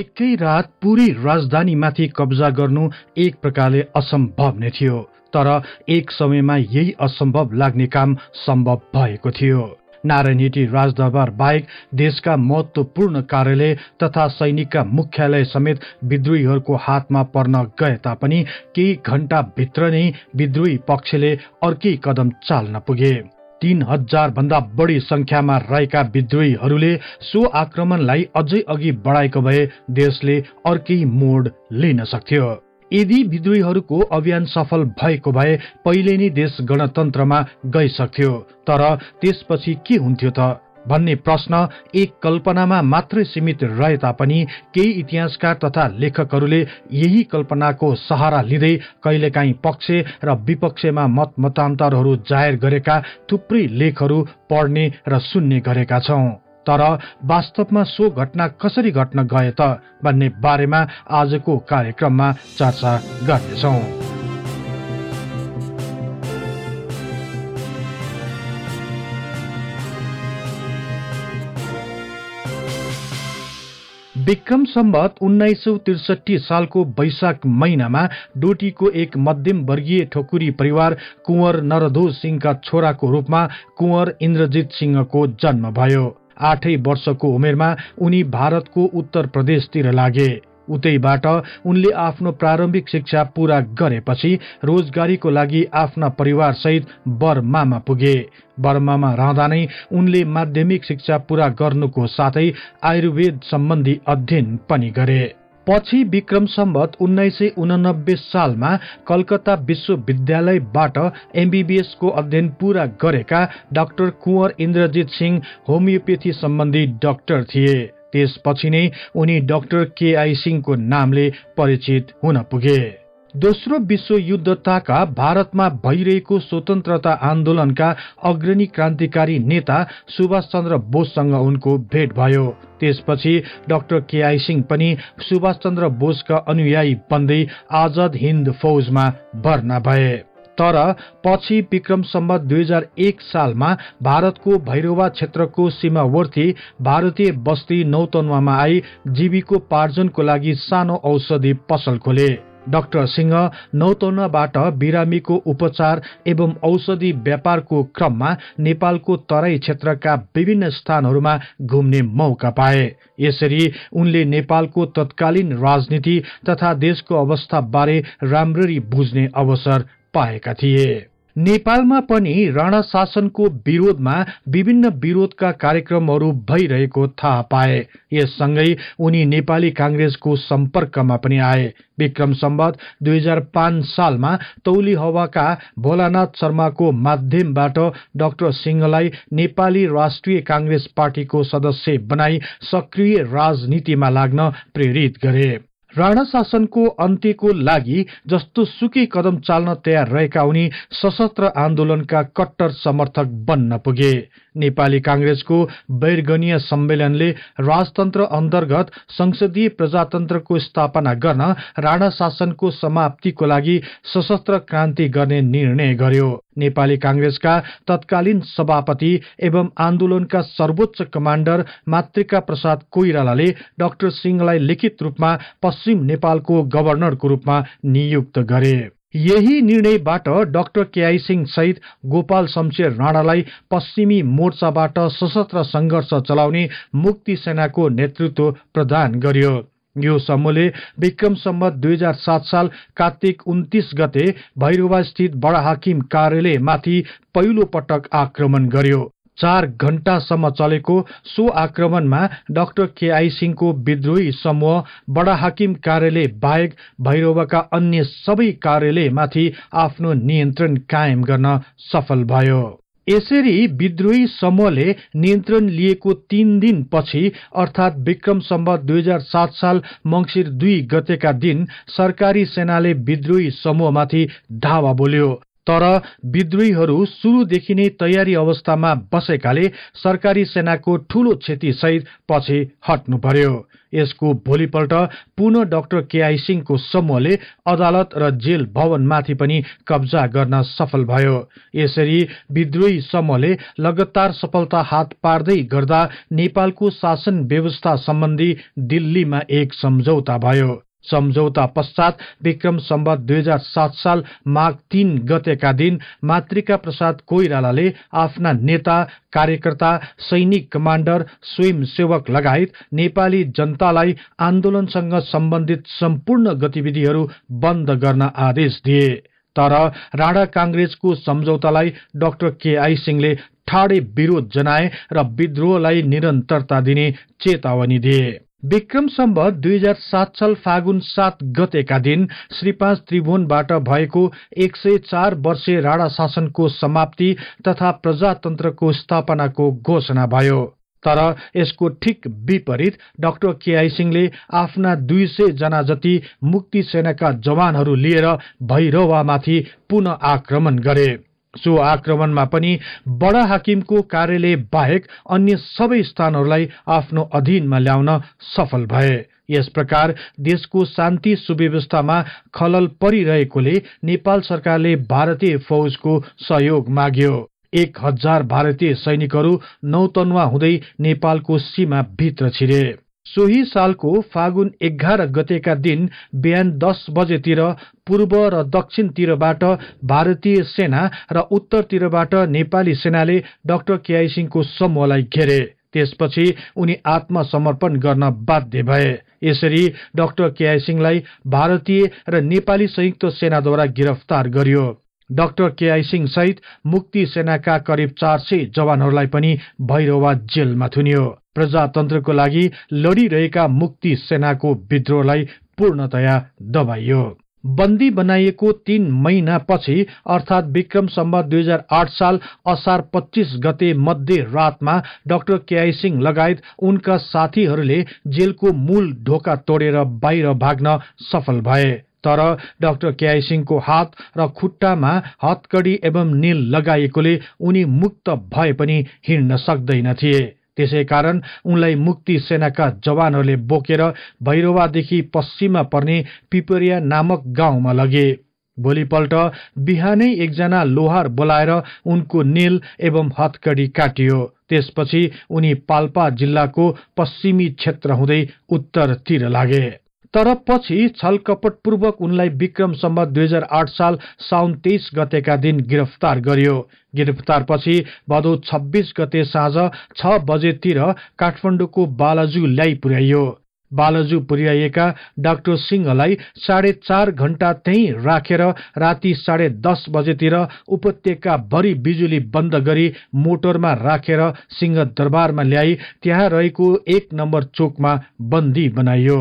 एकै रात पूरै राजधानीमाथि कब्जा गर्नु एक प्रकारले असम्भव नै थियो तर एक समयमा यही असम्भव लाग्ने काम सम्भव भएको थियो नारायणहिटी राजदरबार बाहेक देशका महत्वपूर्ण कार्यालय तथा सैनिकका मुख्यालय समेत विद्रोहीहरूको हातमा पर्न गए तापनि केही घण्टाभित्र नै विद्रोही पक्षले अर्कै कदम चाल्न पुगे तीन हजार भन्दा बढी संख्यामा रहेका विद्रोहीहरूले सो आक्रमणलाई अझै अघि बढाएको भए देशले अर्कै मोड लिन सक्थ्यो यदि विद्रोहीहरूको अभियान सफल भएको भए पहिले नै देश गणतन्त्रमा गइसक्थ्यो तर त्यसपछि के हुन्थ्यो त भन्ने प्रश्न एक कल्पनामा मात्रै सीमित रहे तापनि केही इतिहासकार तथा लेखकहरूले यही कल्पनाको सहारा लिँदै कहिलेकाहीँ पक्ष र विपक्षमा मत मतान्तरहरू जाहेर गरेका थुप्रै लेखहरू पढ्ने र सुन्ने गरेका छौं तर वास्तवमा सो घटना कसरी घट्न गए त भन्ने बारेमा आजको कार्यक्रममा चर्चा गर्नेछौं विक्रम सम्बत उन्नाइस सौ त्रिसठी सालको वैशाख महिनामा डोटीको एक मध्यम वर्गीय ठकुरी परिवार कुँवर नरधो सिंहका छोराको रूपमा कुँवर इन्द्रजित सिंहको जन्म भयो आठै वर्षको उमेरमा उनी भारतको उत्तर प्रदेशतिर लागे उतैबाट उनले आफ्नो प्रारम्भिक शिक्षा पूरा गरेपछि रोजगारीको लागि आफ्ना परिवारसहित बर्मामा पुगे बर्मामा रहँदा नै उनले माध्यमिक शिक्षा पूरा गर्नुको साथै आयुर्वेद सम्बन्धी अध्ययन पनि गरे पछि विक्रम सम्बत उन्नाइस सय उनानब्बे सालमा कलकत्ता विश्वविद्यालयबाट एमबीबीएसको अध्ययन पूरा गरेका डाक्टर कुँवर इन्द्रजित सिंह होमियोपेथी सम्बन्धी डाक्टर थिए त्यसपछि नै उनी डाक्टर केआई सिंहको नामले परिचित हुन पुगे दोस्रो विश्वयुद्धताका भारतमा भइरहेको स्वतन्त्रता आन्दोलनका अग्रणी क्रान्तिकारी नेता सुभाष चन्द्र बोससँग उनको भेट भयो त्यसपछि डाक्टर केआई सिंह पनि सुभाष चन्द्र बोसका अनुयायी बन्दै आजाद हिन्द फौजमा भर्ना भए तर पछि विक्रम सम्बत दुई हजार एक सालमा भारतको भैरवा क्षेत्रको सीमावर्ती भारतीय बस्ती नौतन्वामा आई जीविकोपार्जनको लागि सानो औषधि पसल खोले डाक्टर सिंह नौतनवाबाट बिरामीको उपचार एवं औषधि व्यापारको क्रममा नेपालको तराई क्षेत्रका विभिन्न स्थानहरूमा घुम्ने मौका पाए यसरी उनले नेपालको तत्कालीन राजनीति तथा देशको अवस्थाबारे राम्ररी बुझ्ने अवसर पाएका थिए नेपालमा पनि राणा शासनको विरोधमा विभिन्न विरोधका कार्यक्रमहरू भइरहेको थाहा पाए यससँगै उनी नेपाली काङ्ग्रेसको सम्पर्कमा पनि आए विक्रम सम्बत दुई हजार पाँच सालमा तौली हवाका भोलानाथ शर्माको माध्यमबाट डाक्टर सिंहलाई नेपाली राष्ट्रिय काङ्ग्रेस पार्टीको सदस्य बनाई सक्रिय राजनीतिमा लाग्न प्रेरित गरे राणा शासनको अन्त्यको लागि जस्तो सुकी कदम चाल्न तयार रहेका उनी सशस्त्र आन्दोलनका कट्टर समर्थक बन्न पुगे नेपाली काङ्ग्रेसको वैरगणीय सम्मेलनले राजतन्त्र अन्तर्गत संसदीय प्रजातन्त्रको स्थापना गर्न राणा शासनको समाप्तिको लागि सशस्त्र क्रान्ति गर्ने निर्णय गर्यो नेपाली काङ्ग्रेसका तत्कालीन सभापति एवं आन्दोलनका सर्वोच्च कमाण्डर मातृका प्रसाद कोइरालाले डाक्टर सिंहलाई लिखित रूपमा पश्चिम नेपालको गभर्नरको रूपमा नियुक्त गरे यही निर्णयबाट डाक्टर केआई सिंह सहित गोपाल शमशेर राणालाई पश्चिमी मोर्चाबाट सशस्त्र संघर्ष चलाउने मुक्ति सेनाको नेतृत्व प्रदान गर्यो यो समूहले विक्रम सम्मत दुई हजार सात साल कार्तिक उन्तिस गते भैरवास्थित बडाहाकिम कार्यालयमाथि पहिलो पटक आक्रमण गर्यो चार घण्टासम्म चलेको सो आक्रमणमा डाक्टर केआई सिंहको विद्रोही समूह बडा कार्यालय बाहेक भैरवका अन्य सबै कार्यालयमाथि आफ्नो नियन्त्रण कायम गर्न सफल भयो यसरी विद्रोही समूहले नियन्त्रण लिएको तीन दिनपछि अर्थात् विक्रम सम्बत दुई हजार सात साल मङ्सिर दुई गतेका दिन सरकारी सेनाले विद्रोही समूहमाथि धावा बोल्यो तर विद्रोहीहरू सुरुदेखि नै तयारी अवस्थामा बसेकाले सरकारी सेनाको ठूलो क्षतिसहित पछि हट्नु पर्यो यसको भोलिपल्ट पुनः डाक्टर केआई सिंहको समूहले अदालत र जेल भवनमाथि पनि कब्जा गर्न सफल भयो यसरी विद्रोही समूहले लगातार सफलता हात पार्दै गर्दा नेपालको शासन व्यवस्था सम्बन्धी दिल्लीमा एक सम्झौता भयो सम्झौता पश्चात विक्रम सम्बत दुई हजार सात साल माघ तीन गतेका दिन मातृका प्रसाद कोइरालाले आफ्ना नेता कार्यकर्ता सैनिक कमाण्डर स्वयंसेवक लगायत नेपाली जनतालाई आन्दोलनसँग सम्बन्धित सम्पूर्ण गतिविधिहरू बन्द गर्न आदेश दिए तर राणा काङ्ग्रेसको सम्झौतालाई डाक्टर केआई सिंहले ठाडे विरोध जनाए र विद्रोहलाई निरन्तरता दिने चेतावनी दिए विक्रम सम्भ दुई हजार सात साल फागुन सात गतेका दिन श्रीपाँच त्रिभुवनबाट भएको एक सय चार वर्षे राणा शासनको समाप्ति तथा प्रजातन्त्रको स्थापनाको घोषणा भयो तर यसको ठिक विपरीत डाक्टर केआई सिंहले आफ्ना दुई सय जना जति मुक्ति सेनाका जवानहरू लिएर भैरवामाथि पुनः आक्रमण गरे सो आक्रमणमा पनि बडा हाकिमको कार्यालय बाहेक अन्य सबै स्थानहरूलाई आफ्नो अधीनमा ल्याउन सफल भए यस प्रकार देशको शान्ति सुव्यवस्थामा खलल परिरहेकोले नेपाल सरकारले भारतीय फौजको सहयोग माग्यो एक हजार भारतीय सैनिकहरू नौतन्वा हुँदै नेपालको सीमा भित्र छिरे सोही सालको फागुन एघार गतेका दिन बिहान दस बजेतिर पूर्व र दक्षिणतिरबाट भारतीय सेना र उत्तरतिरबाट नेपाली सेनाले डाक्टर केआई सिंहको समूहलाई घेरे त्यसपछि उनी आत्मसमर्पण गर्न बाध्य भए यसरी डाक्टर केआई सिंहलाई भारतीय र नेपाली संयुक्त सेनाद्वारा गिरफ्तार गरियो डाक्टर केआई सिंह सहित मुक्ति सेनाका करिब चार सय जवानहरूलाई पनि भैरवा जेलमा थुनियो प्रजातन्त्रको लागि लडिरहेका मुक्ति सेनाको विद्रोहलाई पूर्णतया दबाइयो बन्दी बनाइएको तीन महिनापछि अर्थात् विक्रम सम्बत दुई हजार आठ साल असार पच्चिस गते मध्य रातमा डाक्टर केआई सिंह लगायत उनका साथीहरूले जेलको मूल ढोका तोडेर बाहिर भाग्न सफल भए तर डाक्टर केआई सिंहको हात र खुट्टामा हतकडी एवं निल लगाइएकोले उनी मुक्त भए पनि हिँड्न सक्दैन थिए त्यसै कारण उनलाई मुक्ति सेनाका जवानहरूले बोकेर भैरवादेखि पश्चिममा पर्ने पिपरिया नामक गाउँमा लगे भोलिपल्ट बिहानै एकजना लोहार बोलाएर उनको नेल एवं हतकडी काटियो त्यसपछि उनी पाल्पा जिल्लाको पश्चिमी क्षेत्र हुँदै उत्तरतिर लागे तर पछि छलकपटपूर्वक उनलाई विक्रमसम्म दुई हजार आठ साल साउन तेइस गतेका दिन गिरफ्तार गरियो गिरफ्तारपछि भदौ छब्बीस गते साँझ छ बजेतिर काठमाडौँको बालाजु ल्याइ पुर्याइयो बालाजु पुर्याइएका डाक्टर सिंहलाई साढे चार घण्टा त्यहीँ राखेर राति साढे दस बजेतिर उपत्यका भरि बिजुली बन्द गरी मोटरमा राखेर सिंह दरबारमा ल्याई त्यहाँ रहेको एक नम्बर चोकमा बन्दी बनाइयो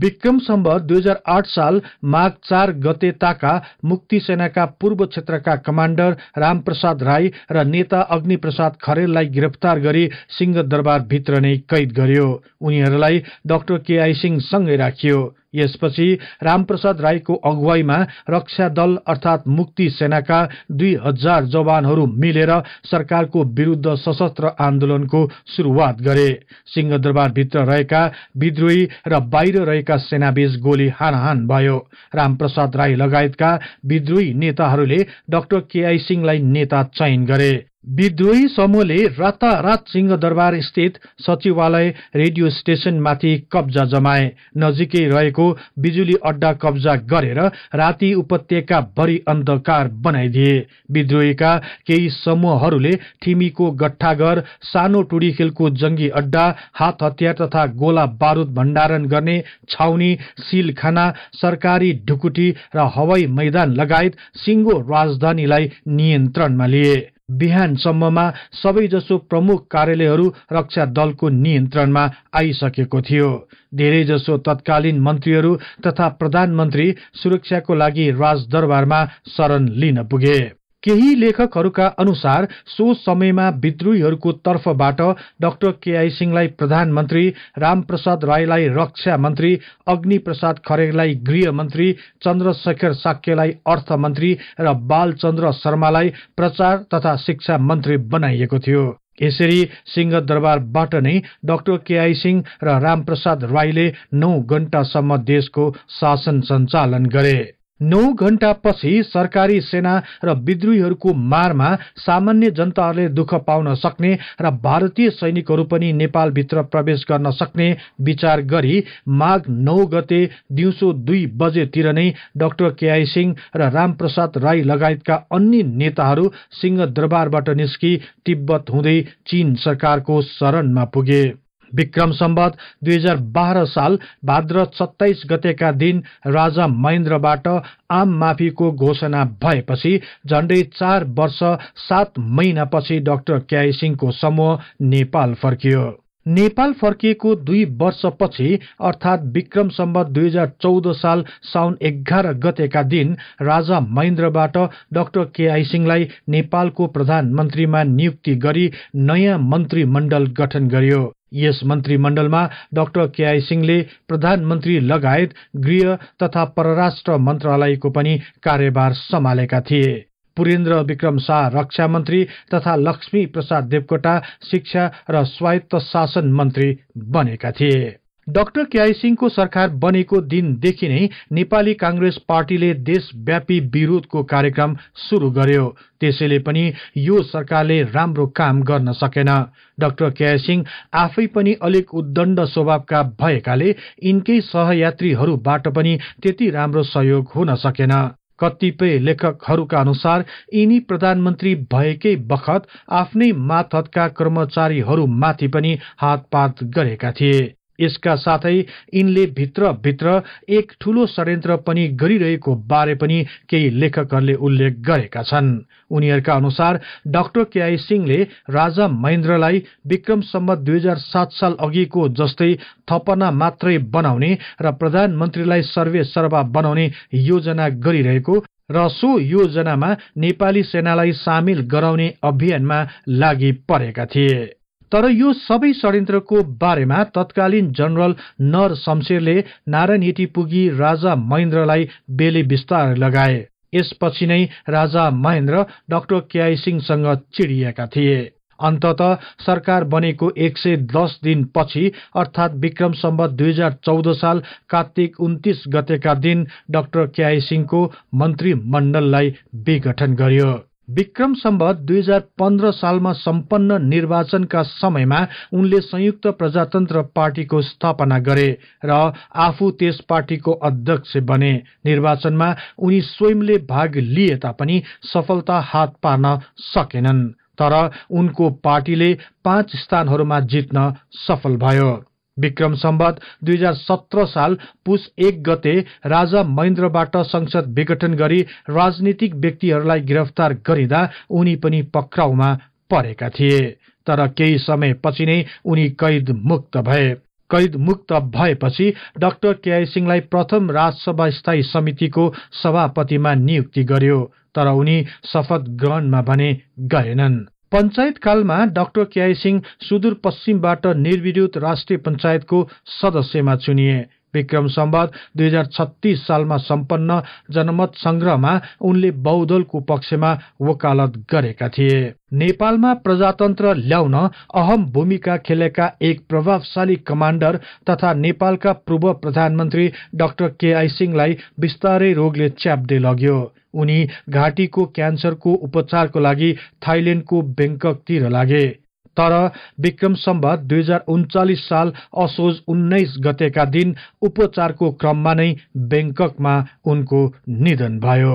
विक्रम सम्भ दुई हजार आठ साल माघ चार गते ताका मुक्ति सेनाका पूर्व क्षेत्रका कमाण्डर रामप्रसाद राई र नेता अग्निप्रसाद खरेललाई गिरफ्तार गरी सिंहदरबारभित्र नै कैद गर्यो उनीहरूलाई डाक्टर केआई सँगै राखियो यसपछि रामप्रसाद राईको अगुवाईमा रक्षा दल अर्थात् मुक्ति सेनाका दुई हजार जवानहरू मिलेर सरकारको विरूद्ध सशस्त्र आन्दोलनको सुरुवात गरे सिंहदरबारभित्र रहेका विद्रोही र बाहिर रहेका सेनाबीच गोली हानाहान भयो रामप्रसाद राई लगायतका विद्रोही नेताहरूले डाक्टर केआई सिंहलाई नेता चयन गरे विद्रोही समूहले रातारात सिंहदरबार स्थित सचिवालय रेडियो स्टेशनमाथि कब्जा जमाए नजिकै रहेको बिजुली अड्डा कब्जा गरेर राति उपत्यका भरि अन्धकार बनाइदिए विद्रोहीका केही समूहहरूले ठिमीको गट्ठाघर सानो टुडी खेलको जङ्गी अड्डा हात हतियार तथा गोला बारूद भण्डारण गर्ने छाउनी सिलखाना सरकारी ढुकुटी र हवाई मैदान लगायत सिङ्गो राजधानीलाई नियन्त्रणमा लिए बिहानसम्ममा सबैजसो प्रमुख कार्यालयहरू रक्षा दलको नियन्त्रणमा आइसकेको थियो धेरैजसो तत्कालीन मन्त्रीहरू तथा प्रधानमन्त्री सुरक्षाको लागि राजदरबारमा शरण लिन पुगे केही लेखकहरूका अनुसार सो समयमा विद्रोहीहरूको तर्फबाट डाक्टर केआई सिंहलाई प्रधानमन्त्री रामप्रसाद राईलाई रक्षा मन्त्री अग्निप्रसाद खरेललाई गृहमन्त्री चन्द्रशेखर साक्यलाई अर्थमन्त्री र बालचन्द्र शर्मालाई प्रचार तथा शिक्षा मन्त्री बनाइएको थियो यसरी सिंहदरबारबाट नै डाक्टर केआई सिंह र रामप्रसाद राईले नौ घण्टासम्म देशको शासन सञ्चालन गरे नौ घण्टापछि सरकारी सेना र विद्रोहीहरूको मारमा सामान्य जनताहरूले दुःख पाउन सक्ने र भारतीय सैनिकहरू पनि नेपालभित्र प्रवेश गर्न सक्ने विचार गरी माघ नौ गते दिउँसो दुई बजेतिर नै डाक्टर केआई सिंह र रामप्रसाद राई लगायतका अन्य नेताहरू सिंह दरबारबाट निस्की तिब्बत हुँदै चीन सरकारको शरणमा पुगे विक्रम सम्बत दुई हजार बाह्र साल भाद्र सत्ताइस गतेका दिन राजा महेन्द्रबाट आम माफीको घोषणा भएपछि झण्डै चार वर्ष सात महिनापछि डाक्टर क्याई सिंहको समूह नेपाल फर्कियो नेपाल फर्किएको दुई वर्षपछि अर्थात् विक्रम सम्बत दुई हजार चौध साल साउन एघार गतेका दिन राजा महेन्द्रबाट डाक्टर केआई सिंहलाई नेपालको प्रधानमन्त्रीमा नियुक्ति गरी नयाँ मन्त्रीमण्डल गठन गरियो यस मन्त्रीमण्डलमा डाक्टर केआई सिंहले प्रधानमन्त्री लगायत गृह तथा परराष्ट्र मन्त्रालयको पनि कार्यभार सम्हालेका थिए पुरेन्द्र विक्रम शाह रक्षा मन्त्री तथा लक्ष्मी प्रसाद देवकोटा शिक्षा र स्वायत्त शासन मन्त्री बनेका थिए डाक्टर केआई सिंहको सरकार बनेको दिनदेखि नै नेपाली काङ्ग्रेस पार्टीले देशव्यापी विरोधको कार्यक्रम सुरु गर्यो त्यसैले पनि यो सरकारले राम्रो काम गर्न सकेन डाक्टर केआई सिंह आफै पनि अलिक उद्दण्ड स्वभावका भएकाले यिनकै सहयात्रीहरूबाट पनि त्यति राम्रो सहयोग हुन सकेन कतिपय लेखकहरूका अनुसार यिनी प्रधानमन्त्री भएकै बखत आफ्नै मातहतका कर्मचारीहरूमाथि पनि हातपात गरेका थिए यसका साथै यिनले भित्रभित्र एक ठूलो षड्यन्त्र पनि गरिरहेको बारे पनि केही लेखकहरूले उल्लेख गरेका छन् उनीहरूका अनुसार डाक्टर केआई सिंहले राजा महेन्द्रलाई विक्रम सम्बत दुई हजार सात साल अघिको जस्तै थपना मात्रै बनाउने र प्रधानमन्त्रीलाई सर्वे सर्वा बनाउने योजना गरिरहेको र सो योजनामा नेपाली सेनालाई सामेल गराउने अभियानमा लागि परेका थिए तर यो सबै षड्यन्त्रको बारेमा तत्कालीन जनरल नर शमशेरले नारायण नारायणहिटी पुगी राजा महेन्द्रलाई बेले विस्तार लगाए यसपछि नै राजा महेन्द्र डाक्टर केआई सिंहसँग चिडिएका थिए अन्तत सरकार बनेको एक सय दस दिनपछि अर्थात् विक्रम सम्बत दुई हजार चौध साल कार्तिक उन्तिस गतेका दिन डाक्टर केआई सिंहको मन्त्रीमण्डललाई विघटन गरियो विक्रम सम्वत दुई हजार पन्ध्र सालमा सम्पन्न निर्वाचनका समयमा उनले संयुक्त प्रजातन्त्र पार्टीको स्थापना गरे र आफू त्यस पार्टीको अध्यक्ष बने निर्वाचनमा उनी स्वयंले भाग लिए तापनि सफलता हात पार्न सकेनन् तर उनको पार्टीले पाँच स्थानहरूमा जित्न सफल भयो विक्रम सम्बत दुई हजार सत्र साल पुस एक गते राजा महेन्द्रबाट संसद विघटन गरी राजनीतिक व्यक्तिहरूलाई गिरफ्तार गरिँदा उनी पनि पक्राउमा परेका थिए तर केही समयपछि नै उनी कैद मुक्त भए कैद मुक्त भएपछि डाक्टर केआई सिंहलाई प्रथम राजसभा स्थायी समितिको सभापतिमा नियुक्ति गर्यो तर उनी शपथ ग्रहणमा भने गएनन् पञ्चायतकालमा डाक्टर केआई सिंह सुदूरपश्चिमबाट निर्विरोध राष्ट्रिय पञ्चायतको सदस्यमा चुनिए विक्रम सम्बत दुई हजार छत्तीस सालमा सम्पन्न जनमत संग्रहमा उनले बहुदलको पक्षमा वकालत गरेका थिए नेपालमा प्रजातन्त्र ल्याउन अहम भूमिका खेलेका एक प्रभावशाली कमाण्डर तथा नेपालका पूर्व प्रधानमन्त्री डाक्टर केआई सिंहलाई बिस्तारै रोगले च्याप्दै लग्यो उनी घाँटीको क्यान्सरको उपचारको लागि थाइल्याण्डको बेङ्ककतिर लागे तर विक्रम सम्बत दुई हजार उन्चालिस साल असोज उन्नाइस गतेका दिन उपचारको क्रममा नै ब्याङ्ककमा उनको निधन भयो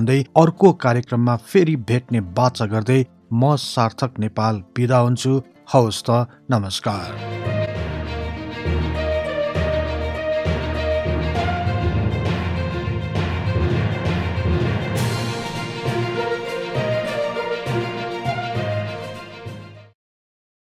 भन्दै अर्को कार्यक्रममा फेरि भेट्ने बाचा गर्दै म सार्थक नेपाल बिदा हुन्छु हवस् त नमस्कार